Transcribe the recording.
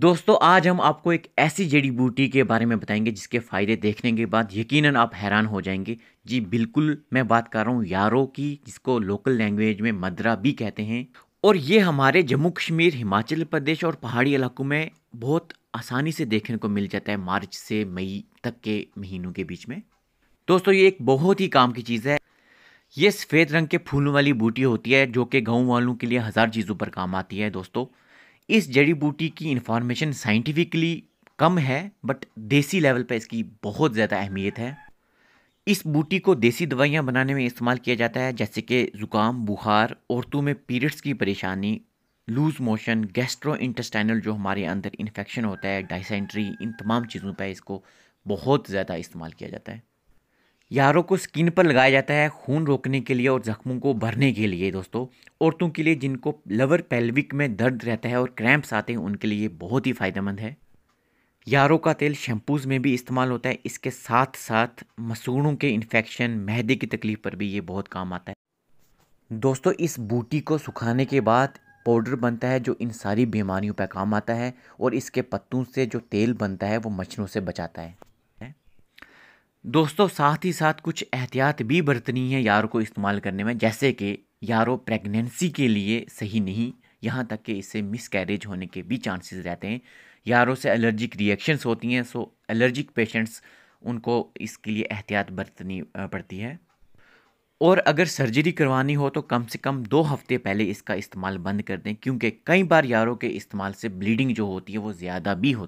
दोस्तों आज हम आपको एक ऐसी जड़ी बूटी के बारे में बताएंगे जिसके फ़ायदे देखने के बाद यकीनन आप हैरान हो जाएंगे जी बिल्कुल मैं बात कर रहा हूँ यारो की जिसको लोकल लैंग्वेज में मदरा भी कहते हैं और ये हमारे जम्मू कश्मीर हिमाचल प्रदेश और पहाड़ी इलाकों में बहुत आसानी से देखने को मिल जाता है मार्च से मई तक के महीनों के बीच में दोस्तों ये एक बहुत ही काम की चीज़ है ये सफ़ेद रंग के फूलों वाली बूटी होती है जो कि गाँव वालों के लिए हज़ार चीज़ों पर काम आती है दोस्तों इस जड़ी बूटी की इन्फॉर्मेशन साइंटिफिकली कम है बट देसी लेवल पर इसकी बहुत ज़्यादा अहमियत है इस बूटी को देसी दवाइयाँ बनाने में इस्तेमाल किया जाता है जैसे कि ज़ुकाम बुखार औरतों में पीरियड्स की परेशानी लूज़ मोशन गैस्ट्रो इंटेस्टाइनल जो हमारे अंदर इन्फेक्शन होता है डाइसेंट्री इन तमाम चीज़ों पर इसको बहुत ज़्यादा इस्तेमाल किया जाता है यारों को स्किन पर लगाया जाता है खून रोकने के लिए और जख्मों को भरने के लिए दोस्तों औरतों के लिए जिनको लवर पेल्विक में दर्द रहता है और क्रैम्प्स आते हैं उनके लिए बहुत ही फ़ायदेमंद है यारों का तेल शैम्पूज़ में भी इस्तेमाल होता है इसके साथ साथ मसूड़ों के इन्फेक्शन मैदे की तकलीफ़ पर भी ये बहुत काम आता है दोस्तों इस बूटी को सुखाने के बाद पाउडर बनता है जो इन सारी बीमारियों पर काम आता है और इसके पत्तों से जो तेल बनता है वो मच्छरों से बचाता है दोस्तों साथ ही साथ कुछ एहतियात भी बरतनी है यार को इस्तेमाल करने में जैसे कि यारो प्रेगनेंसी के लिए सही नहीं यहाँ तक कि इससे मिसकैरेज होने के भी चांसेस रहते हैं यारों से एलर्जिक रिएक्शंस होती हैं सो एलर्जिक पेशेंट्स उनको इसके लिए एहतियात बरतनी पड़ती है और अगर सर्जरी करवानी हो तो कम से कम दो हफ्ते पहले इसका इस्तेमाल बंद कर दें क्योंकि कई बार यारों के इस्तेमाल से ब्लीडिंग जो होती है वो ज़्यादा भी होती